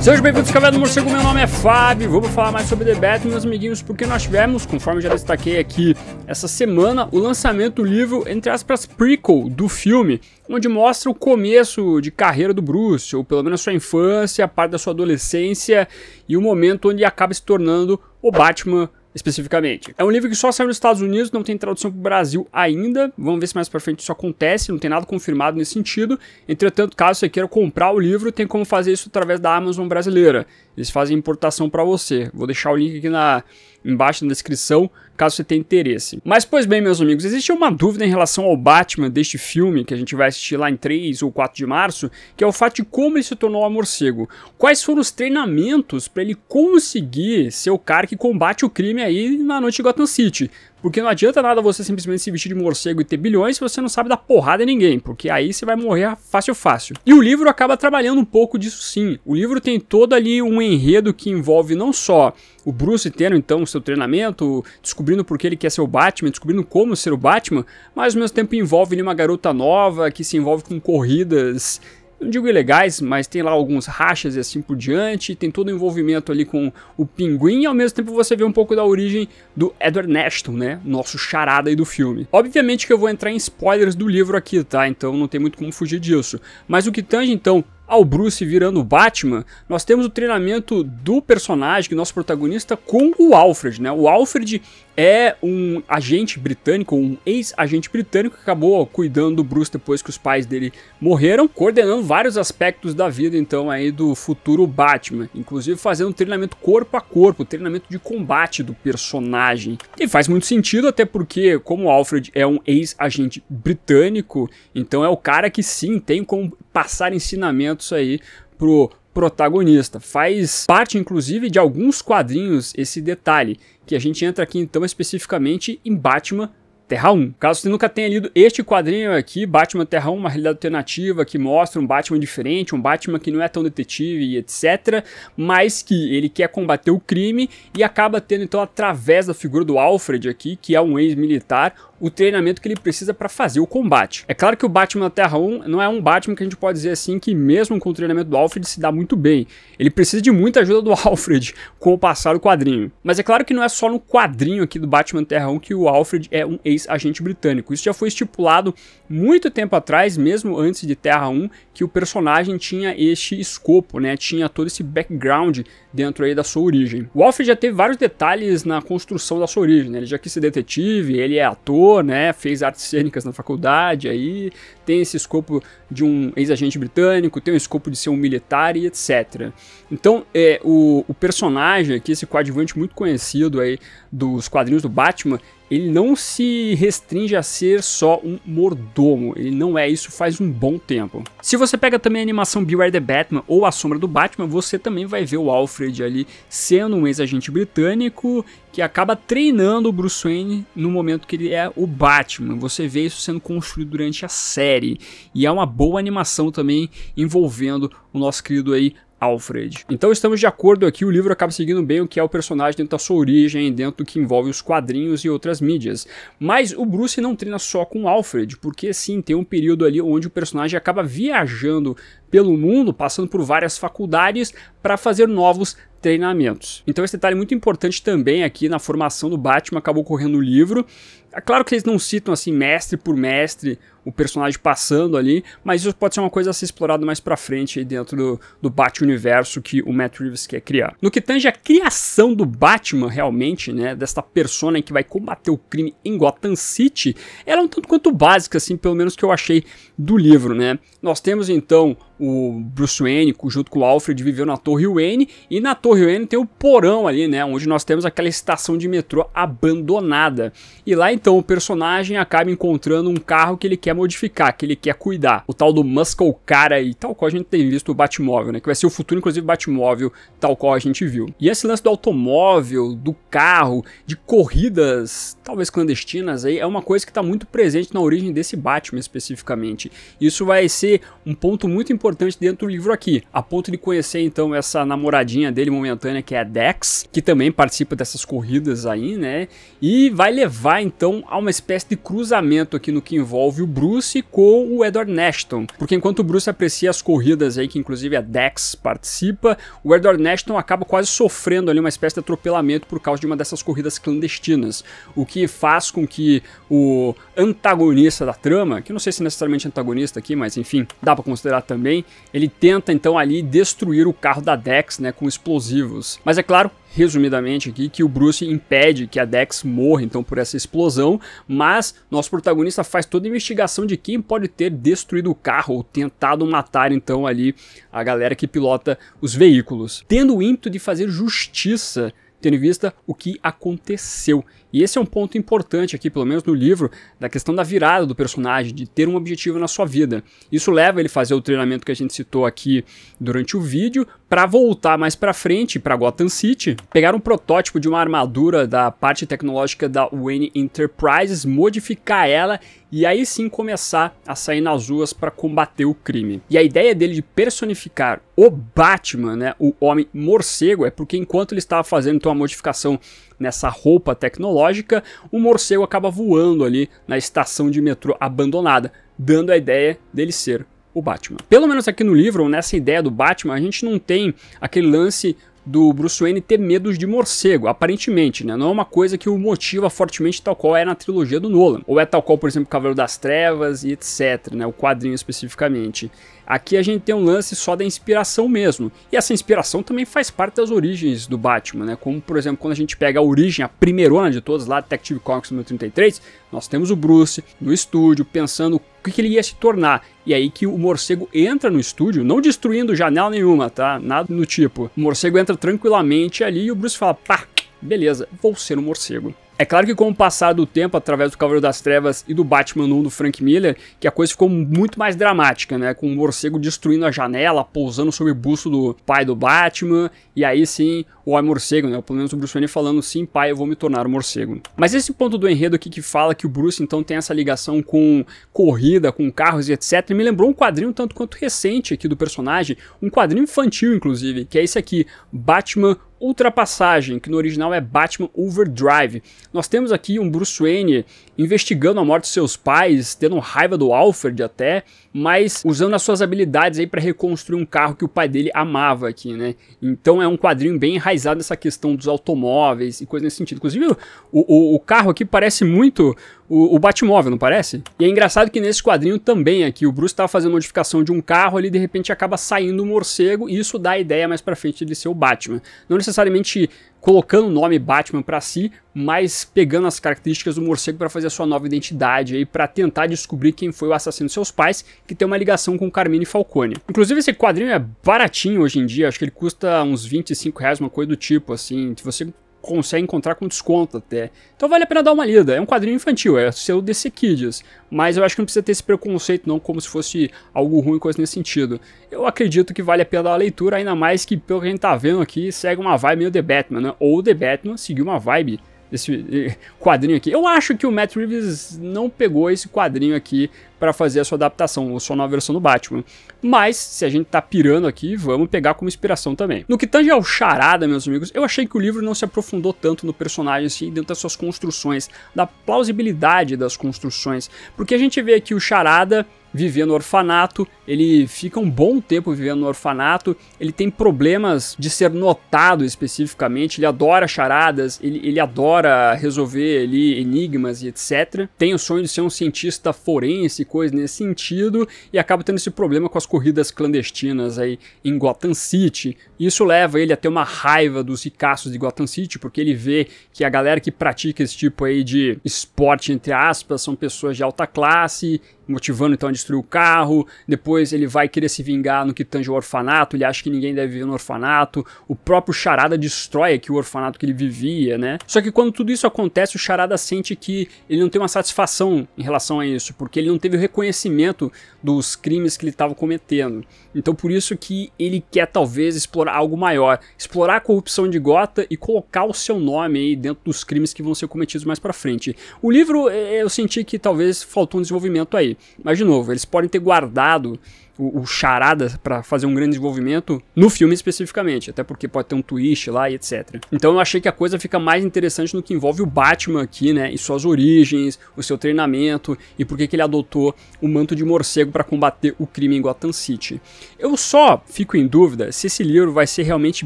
Sejam bem-vindos, Cavalo do Morcego. Meu nome é Fábio. Vamos falar mais sobre The Batman, meus amiguinhos, porque nós tivemos, conforme já destaquei aqui, essa semana, o lançamento do livro, entre aspas, prequel do filme, onde mostra o começo de carreira do Bruce, ou pelo menos a sua infância, a parte da sua adolescência e o momento onde ele acaba se tornando o Batman especificamente. É um livro que só saiu nos Estados Unidos, não tem tradução para o Brasil ainda. Vamos ver se mais para frente isso acontece, não tem nada confirmado nesse sentido. Entretanto, caso você queira comprar o livro, tem como fazer isso através da Amazon brasileira. Eles fazem importação para você. Vou deixar o link aqui na embaixo na descrição, caso você tenha interesse. Mas pois bem, meus amigos, existe uma dúvida em relação ao Batman deste filme que a gente vai assistir lá em 3 ou 4 de março, que é o fato de como ele se tornou a morcego. Quais foram os treinamentos para ele conseguir ser o cara que combate o crime aí na noite de Gotham City? Porque não adianta nada você simplesmente se vestir de morcego e ter bilhões se você não sabe dar porrada em ninguém, porque aí você vai morrer fácil fácil. E o livro acaba trabalhando um pouco disso sim. O livro tem todo ali um enredo que envolve não só o Bruce tendo então o seu treinamento, descobrindo por que ele quer ser o Batman, descobrindo como ser o Batman, mas ao mesmo tempo envolve ali uma garota nova que se envolve com corridas não digo ilegais, mas tem lá alguns rachas e assim por diante, tem todo o envolvimento ali com o pinguim, e ao mesmo tempo você vê um pouco da origem do Edward Nashton, né, nosso charada aí do filme. Obviamente que eu vou entrar em spoilers do livro aqui, tá, então não tem muito como fugir disso, mas o que tange então ao Bruce virando Batman, nós temos o treinamento do personagem, é nosso protagonista, com o Alfred, né? O Alfred é um agente britânico, um ex-agente britânico que acabou cuidando do Bruce depois que os pais dele morreram, coordenando vários aspectos da vida então aí do futuro Batman, inclusive fazendo treinamento corpo a corpo, treinamento de combate do personagem. E faz muito sentido até porque como o Alfred é um ex-agente britânico, então é o cara que sim tem como passar ensinamentos aí pro protagonista. Faz parte, inclusive, de alguns quadrinhos esse detalhe, que a gente entra aqui então especificamente em Batman Terra 1. Caso você nunca tenha lido este quadrinho aqui, Batman Terra 1, uma realidade alternativa que mostra um Batman diferente, um Batman que não é tão detetive e etc, mas que ele quer combater o crime e acaba tendo então através da figura do Alfred aqui, que é um ex-militar, o treinamento que ele precisa para fazer o combate. É claro que o Batman da Terra 1 não é um Batman que a gente pode dizer assim que mesmo com o treinamento do Alfred se dá muito bem. Ele precisa de muita ajuda do Alfred com o passar do quadrinho. Mas é claro que não é só no quadrinho aqui do Batman Terra 1 que o Alfred é um ex-agente britânico. Isso já foi estipulado muito tempo atrás, mesmo antes de Terra 1, que o personagem tinha este escopo, né? Tinha todo esse background dentro aí da sua origem. O Alfred já teve vários detalhes na construção da sua origem, né? Ele já quis ser detetive, ele é ator, né, fez artes cênicas na faculdade, aí tem esse escopo de um ex-agente britânico, tem o escopo de ser um militar e etc. Então, é, o, o personagem aqui, esse coadjuvante muito conhecido aí dos quadrinhos do Batman, ele não se restringe a ser só um mordomo, ele não é isso faz um bom tempo. Se você pega também a animação Beware the Batman ou A Sombra do Batman, você também vai ver o Alfred ali sendo um ex-agente britânico que acaba treinando o Bruce Wayne no momento que ele é o Batman. Você vê isso sendo construído durante a série e é uma boa animação também envolvendo o nosso querido aí Alfred. Então estamos de acordo aqui, o livro acaba seguindo bem o que é o personagem dentro da sua origem, dentro do que envolve os quadrinhos e outras mídias. Mas o Bruce não treina só com Alfred, porque sim, tem um período ali onde o personagem acaba viajando pelo mundo, passando por várias faculdades para fazer novos treinamentos. Então esse detalhe é muito importante também aqui na formação do Batman acabou correndo o livro. É claro que eles não citam assim mestre por mestre o personagem passando ali, mas isso pode ser uma coisa a ser explorada mais para frente dentro do, do Batman universo que o Matt Reeves quer criar. No que tange a criação do Batman realmente, né, desta persona que vai combater o crime em Gotham City, ela é um tanto quanto básica assim, pelo menos que eu achei do livro, né? Nós temos então o Bruce Wayne, junto com o Alfred, viveu na Torre Wayne. E na Torre Wayne tem o porão ali, né? Onde nós temos aquela estação de metrô abandonada. E lá então o personagem acaba encontrando um carro que ele quer modificar, que ele quer cuidar. O tal do Muscle Cara e tal qual a gente tem visto o Batmóvel, né? Que vai ser o futuro, inclusive, Batmóvel, tal qual a gente viu. E esse lance do automóvel, do carro, de corridas, talvez clandestinas aí, é uma coisa que está muito presente na origem desse Batman especificamente. Isso vai ser um ponto muito importante importante dentro do livro aqui, a ponto de conhecer então essa namoradinha dele momentânea que é a Dex, que também participa dessas corridas aí, né? E vai levar então a uma espécie de cruzamento aqui no que envolve o Bruce com o Edward Nashton, porque enquanto o Bruce aprecia as corridas aí que inclusive a Dex participa, o Edward Nashton acaba quase sofrendo ali uma espécie de atropelamento por causa de uma dessas corridas clandestinas, o que faz com que o antagonista da trama, que não sei se é necessariamente antagonista aqui, mas enfim, dá para considerar também ele tenta então ali destruir o carro da Dex, né, com explosivos. Mas é claro, resumidamente aqui, que o Bruce impede que a Dex morra então por essa explosão, mas nosso protagonista faz toda a investigação de quem pode ter destruído o carro ou tentado matar então ali a galera que pilota os veículos, tendo o ímpeto de fazer justiça tendo em vista o que aconteceu. E esse é um ponto importante aqui, pelo menos no livro, da questão da virada do personagem, de ter um objetivo na sua vida. Isso leva ele a fazer o treinamento que a gente citou aqui durante o vídeo, para voltar mais para frente para Gotham City, pegar um protótipo de uma armadura da parte tecnológica da Wayne Enterprises, modificar ela e aí sim começar a sair nas ruas para combater o crime. E a ideia dele de personificar o Batman, né, o Homem Morcego, é porque enquanto ele estava fazendo então a modificação nessa roupa tecnológica, o morcego acaba voando ali na estação de metrô abandonada, dando a ideia dele ser o Batman. Pelo menos aqui no livro, nessa ideia do Batman, a gente não tem aquele lance do Bruce Wayne ter medos de morcego, aparentemente, né? Não é uma coisa que o motiva fortemente tal qual é na trilogia do Nolan. Ou é tal qual, por exemplo, Cavaleiro das Trevas e etc, né? O quadrinho especificamente. Aqui a gente tem um lance só da inspiração mesmo. E essa inspiração também faz parte das origens do Batman, né? Como, por exemplo, quando a gente pega a origem, a primeirona de todas lá, Detective Comics número 33, nós temos o Bruce no estúdio pensando o que, que ele ia se tornar. E aí que o morcego entra no estúdio, não destruindo janela nenhuma, tá? Nada no tipo. O morcego entra tranquilamente ali e o Bruce fala, pá, beleza, vou ser um morcego. É claro que com o passar do tempo, através do Cavaleiro das Trevas e do Batman 1 do Frank Miller, que a coisa ficou muito mais dramática, né? Com o morcego destruindo a janela, pousando sobre o busto do pai do Batman, e aí sim o homem morcego, né? Pelo menos o Bruce Wayne falando, sim, pai, eu vou me tornar um morcego. Mas esse ponto do enredo aqui que fala que o Bruce então tem essa ligação com corrida, com carros e etc, me lembrou um quadrinho tanto quanto recente aqui do personagem, um quadrinho infantil, inclusive, que é esse aqui, Batman Ultrapassagem, que no original é Batman Overdrive. Nós temos aqui um Bruce Wayne investigando a morte de seus pais, tendo raiva do Alfred até, mas usando as suas habilidades aí para reconstruir um carro que o pai dele amava aqui, né? Então é um quadrinho bem enraizado nessa questão dos automóveis e coisa nesse sentido. Inclusive, o, o, o carro aqui parece muito o, o, Batmóvel, não parece? E é engraçado que nesse quadrinho também aqui, o Bruce estava fazendo modificação de um carro ali, de repente acaba saindo um morcego e isso dá a ideia mais para frente de ser o Batman. Não necessariamente necessariamente colocando o nome Batman para si, mas pegando as características do morcego para fazer a sua nova identidade e para tentar descobrir quem foi o assassino de seus pais, que tem uma ligação com Carmine Falcone. Inclusive esse quadrinho é baratinho hoje em dia, acho que ele custa uns 25 reais, uma coisa do tipo, assim, se você consegue encontrar com desconto até. Então vale a pena dar uma lida. É um quadrinho infantil, é seu DC Kids. Mas eu acho que não precisa ter esse preconceito, não, como se fosse algo ruim, coisa nesse sentido. Eu acredito que vale a pena dar uma leitura, ainda mais que, pelo que a gente tá vendo aqui, segue uma vibe meio The Batman, né? Ou The Batman seguiu uma vibe esse quadrinho aqui. Eu acho que o Matt Reeves não pegou esse quadrinho aqui para fazer a sua adaptação, ou sua nova versão do Batman. Mas, se a gente tá pirando aqui, vamos pegar como inspiração também. No que tange ao Charada, meus amigos, eu achei que o livro não se aprofundou tanto no personagem assim, dentro das suas construções, da plausibilidade das construções, porque a gente vê aqui o Charada viver no orfanato, ele fica um bom tempo vivendo no orfanato, ele tem problemas de ser notado especificamente, ele adora charadas, ele, ele adora resolver ali enigmas e etc. Tem o sonho de ser um cientista forense, coisa nesse sentido, e acaba tendo esse problema com as corridas clandestinas aí em Gotham City. Isso leva ele a ter uma raiva dos ricaços de Gotham City, porque ele vê que a galera que pratica esse tipo aí de esporte, entre aspas, são pessoas de alta classe motivando então a destruir o carro. Depois ele vai querer se vingar no que tange o orfanato, ele acha que ninguém deve viver no orfanato. O próprio Charada destrói aqui o orfanato que ele vivia, né? Só que quando tudo isso acontece, o Charada sente que ele não tem uma satisfação em relação a isso, porque ele não teve o reconhecimento dos crimes que ele estava cometendo. Então por isso que ele quer talvez explorar algo maior, explorar a corrupção de Gota e colocar o seu nome aí dentro dos crimes que vão ser cometidos mais para frente. O livro eh, eu senti que talvez faltou um desenvolvimento aí. Mas, de novo, eles podem ter guardado o, o charada para fazer um grande desenvolvimento no filme especificamente, até porque pode ter um twist lá e etc. Então eu achei que a coisa fica mais interessante no que envolve o Batman aqui, né, e suas origens, o seu treinamento e por que ele adotou o manto de morcego para combater o crime em Gotham City. Eu só fico em dúvida se esse livro vai ser realmente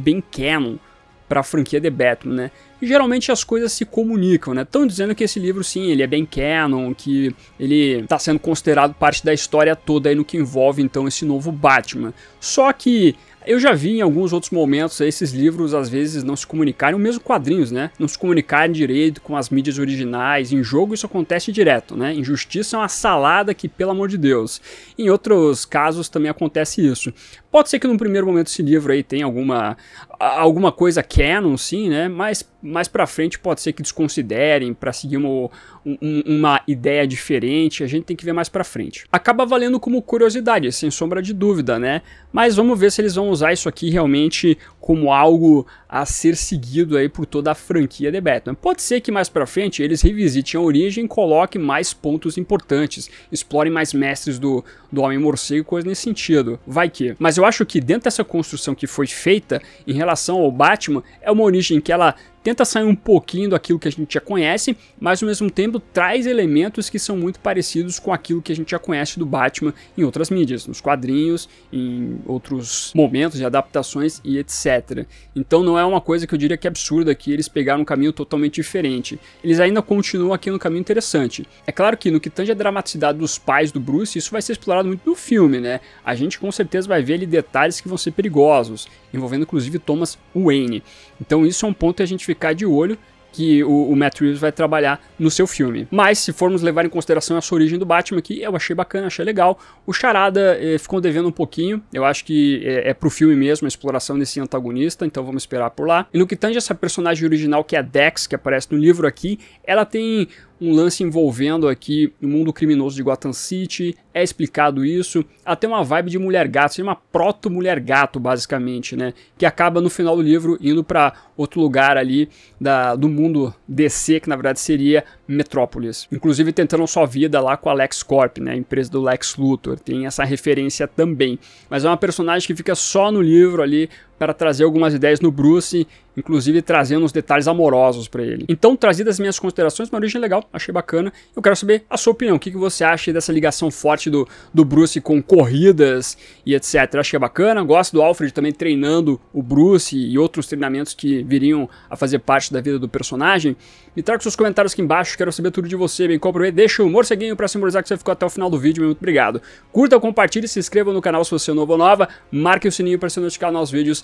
bem canon para a franquia de Batman, né? E geralmente as coisas se comunicam, né? Estão dizendo que esse livro, sim, ele é bem canon, que ele está sendo considerado parte da história toda aí no que envolve, então, esse novo Batman. Só que eu já vi em alguns outros momentos esses livros às vezes não se comunicarem, mesmo quadrinhos, né? Não se comunicarem direito com as mídias originais. Em jogo isso acontece direto, né? Injustiça é uma salada que, pelo amor de Deus. Em outros casos também acontece isso. Pode ser que num primeiro momento esse livro aí tenha alguma, alguma coisa canon, sim, né? Mas mais pra frente pode ser que desconsiderem para seguir uma, um, uma ideia diferente. A gente tem que ver mais pra frente. Acaba valendo como curiosidade, sem sombra de dúvida, né? Mas vamos ver se eles vão usar isso aqui realmente como algo a ser seguido aí por toda a franquia de Batman. Pode ser que mais pra frente eles revisitem a origem e coloquem mais pontos importantes, explorem mais mestres do, do Homem-Morcego e coisas nesse sentido. Vai que. Mas eu eu acho que dentro dessa construção que foi feita em relação ao Batman, é uma origem que ela tenta sair um pouquinho daquilo que a gente já conhece, mas ao mesmo tempo traz elementos que são muito parecidos com aquilo que a gente já conhece do Batman em outras mídias, nos quadrinhos, em outros momentos de adaptações e etc. Então não é uma coisa que eu diria que é absurda que eles pegaram um caminho totalmente diferente. Eles ainda continuam aqui no caminho interessante. É claro que no que tange a dramaticidade dos pais do Bruce, isso vai ser explorado muito no filme, né? A gente com certeza vai ver ali detalhes que vão ser perigosos, envolvendo inclusive Thomas Wayne. Então isso é um ponto que a gente fica ficar de olho que o, o, Matt Reeves vai trabalhar no seu filme. Mas se formos levar em consideração essa origem do Batman aqui, eu achei bacana, achei legal. O Charada eh, ficou devendo um pouquinho, eu acho que é, é pro filme mesmo a exploração desse antagonista, então vamos esperar por lá. E no que tange essa personagem original que é a Dex, que aparece no livro aqui, ela tem um lance envolvendo aqui o mundo criminoso de Gotham City, é explicado isso, até uma vibe de mulher gato, uma proto mulher gato basicamente, né, que acaba no final do livro indo para outro lugar ali da, do mundo fundo DC, que na verdade seria Metrópolis. Inclusive tentando sua vida lá com a Lex Corp, né, a empresa do Lex Luthor. Tem essa referência também. Mas é uma personagem que fica só no livro ali, para trazer algumas ideias no Bruce, inclusive trazendo uns detalhes amorosos para ele. Então, trazidas as minhas considerações, uma origem legal, achei bacana. Eu quero saber a sua opinião, o que, que você acha dessa ligação forte do, do Bruce com corridas e etc. Acho que é bacana, gosto do Alfred também treinando o Bruce e outros treinamentos que viriam a fazer parte da vida do personagem. Me traga seus comentários aqui embaixo, quero saber tudo de você, bem comprover. Deixa o morceguinho para simbolizar que você ficou até o final do vídeo, muito obrigado. Curta, compartilhe, se inscreva no canal se você é novo ou nova, marque o sininho para ser notificado nos vídeos